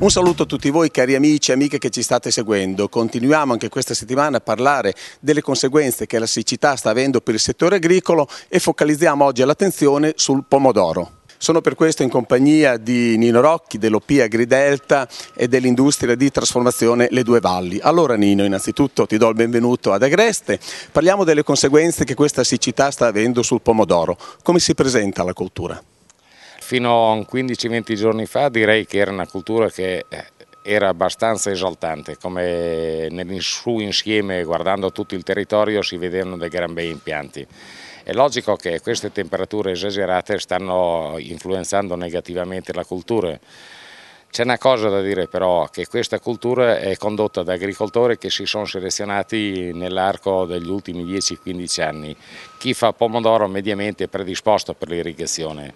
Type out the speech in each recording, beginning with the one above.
Un saluto a tutti voi cari amici e amiche che ci state seguendo. Continuiamo anche questa settimana a parlare delle conseguenze che la siccità sta avendo per il settore agricolo e focalizziamo oggi l'attenzione sul pomodoro. Sono per questo in compagnia di Nino Rocchi dell'OP Agridelta e dell'industria di trasformazione Le Due Valli. Allora Nino, innanzitutto ti do il benvenuto ad Agreste. Parliamo delle conseguenze che questa siccità sta avendo sul pomodoro. Come si presenta la coltura? fino a 15-20 giorni fa direi che era una cultura che eh, era abbastanza esaltante, come nel suo insieme guardando tutto il territorio si vedevano dei gran bei impianti. È logico che queste temperature esagerate stanno influenzando negativamente la cultura. C'è una cosa da dire però, che questa cultura è condotta da agricoltori che si sono selezionati nell'arco degli ultimi 10-15 anni. Chi fa pomodoro mediamente è predisposto per l'irrigazione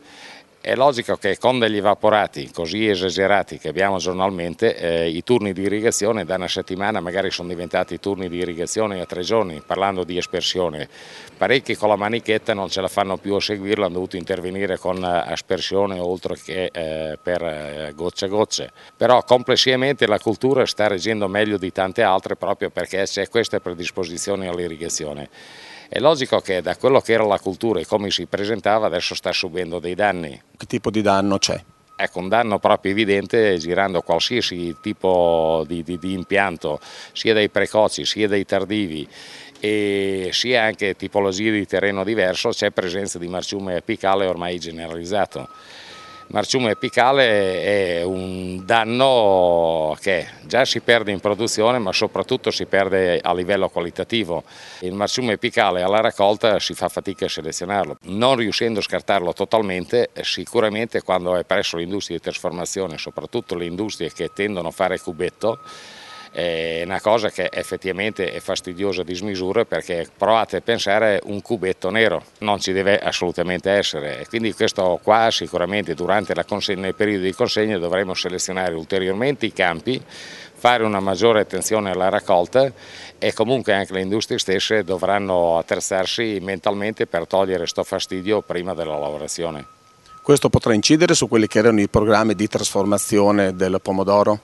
è logico che con degli evaporati così esagerati che abbiamo giornalmente, eh, i turni di irrigazione da una settimana magari sono diventati turni di irrigazione a tre giorni, parlando di aspersione. Parecchi con la manichetta non ce la fanno più a seguirla, hanno dovuto intervenire con eh, aspersione oltre che eh, per eh, gocce a gocce. Però complessivamente la cultura sta reggendo meglio di tante altre proprio perché c'è questa predisposizione all'irrigazione. È logico che da quello che era la cultura e come si presentava adesso sta subendo dei danni. Che tipo di danno c'è? Ecco, un danno proprio evidente girando qualsiasi tipo di, di, di impianto, sia dei precoci sia dei tardivi e sia anche tipologie di terreno diverso, c'è presenza di marciume apicale ormai generalizzato marciume epicale è un danno che già si perde in produzione ma soprattutto si perde a livello qualitativo. Il marciume epicale alla raccolta si fa fatica a selezionarlo, non riuscendo a scartarlo totalmente sicuramente quando è presso l'industria di trasformazione, soprattutto le industrie che tendono a fare cubetto è una cosa che effettivamente è fastidiosa a dismisura perché provate a pensare un cubetto nero, non ci deve assolutamente essere. Quindi questo qua sicuramente durante la consegna, nel periodo di consegna dovremo selezionare ulteriormente i campi fare una maggiore attenzione alla raccolta e comunque anche le industrie stesse dovranno attrezzarsi mentalmente per togliere questo fastidio prima della lavorazione. Questo potrà incidere su quelli che erano i programmi di trasformazione del pomodoro?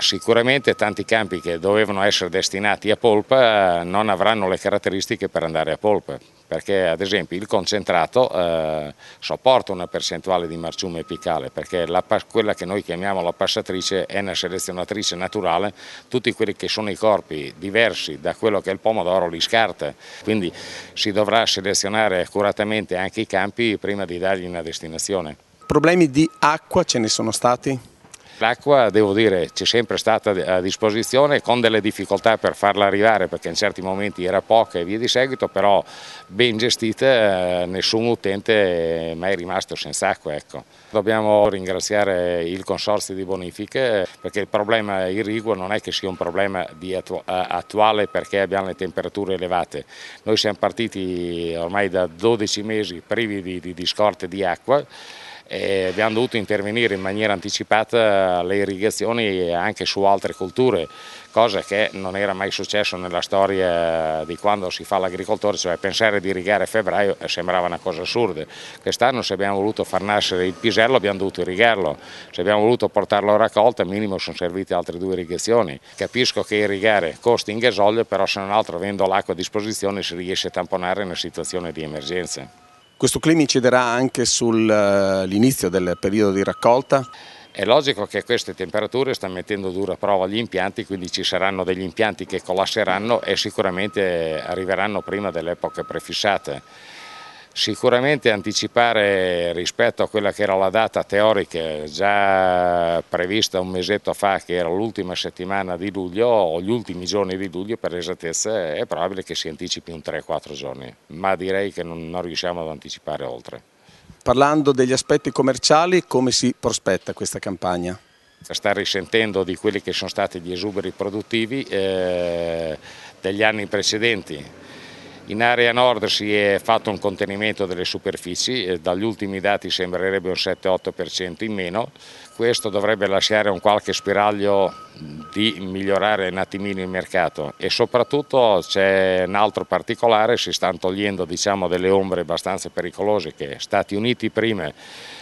Sicuramente tanti campi che dovevano essere destinati a polpa eh, non avranno le caratteristiche per andare a polpa, perché ad esempio il concentrato eh, sopporta una percentuale di marciume epicale, perché la, quella che noi chiamiamo la passatrice è una selezionatrice naturale, tutti quelli che sono i corpi diversi da quello che è il pomodoro li scarta, quindi si dovrà selezionare accuratamente anche i campi prima di dargli una destinazione. Problemi di acqua ce ne sono stati? L'acqua, devo dire, c'è sempre stata a disposizione con delle difficoltà per farla arrivare perché in certi momenti era poca e via di seguito, però ben gestita eh, nessun utente è mai rimasto senza acqua. Ecco. Dobbiamo ringraziare il Consorzio di Bonifiche perché il problema irriguo non è che sia un problema attu attuale perché abbiamo le temperature elevate. Noi siamo partiti ormai da 12 mesi privi di, di, di scorte di acqua e abbiamo dovuto intervenire in maniera anticipata le irrigazioni anche su altre colture, cosa che non era mai successo nella storia di quando si fa l'agricoltore, cioè pensare di irrigare a febbraio eh, sembrava una cosa assurda. Quest'anno se abbiamo voluto far nascere il pisello abbiamo dovuto irrigarlo, se abbiamo voluto portarlo a raccolta minimo sono servite altre due irrigazioni. Capisco che irrigare costi in gasolio, però se non altro avendo l'acqua a disposizione si riesce a tamponare una situazione di emergenza. Questo clima inciderà anche sull'inizio del periodo di raccolta? È logico che queste temperature stanno mettendo dura prova gli impianti, quindi ci saranno degli impianti che collasseranno e sicuramente arriveranno prima dell'epoca prefissata. Sicuramente anticipare rispetto a quella che era la data teorica già prevista un mesetto fa, che era l'ultima settimana di luglio o gli ultimi giorni di luglio per esattezza, è probabile che si anticipi un 3-4 giorni, ma direi che non, non riusciamo ad anticipare oltre. Parlando degli aspetti commerciali, come si prospetta questa campagna? sta risentendo di quelli che sono stati gli esuberi produttivi eh, degli anni precedenti in area nord si è fatto un contenimento delle superfici, eh, dagli ultimi dati sembrerebbe un 7-8% in meno, questo dovrebbe lasciare un qualche spiraglio di migliorare un attimino il mercato e soprattutto c'è un altro particolare, si stanno togliendo diciamo, delle ombre abbastanza pericolose che Stati Uniti prima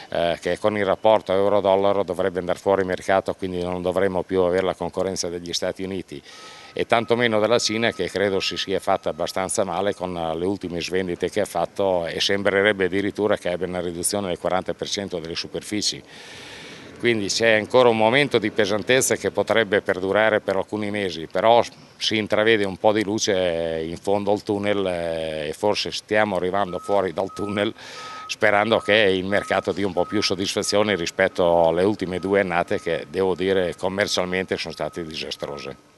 eh, che con il rapporto euro-dollaro dovrebbe andare fuori mercato quindi non dovremmo più avere la concorrenza degli Stati Uniti e tantomeno della Cina che credo si sia fatta abbastanza male con le ultime svendite che ha fatto e sembrerebbe addirittura che abbia una riduzione del 40% delle superfici quindi c'è ancora un momento di pesantezza che potrebbe perdurare per alcuni mesi, però si intravede un po' di luce in fondo al tunnel eh, e forse stiamo arrivando fuori dal tunnel sperando che il mercato dia un po' più soddisfazione rispetto alle ultime due annate che devo dire commercialmente sono state disastrose.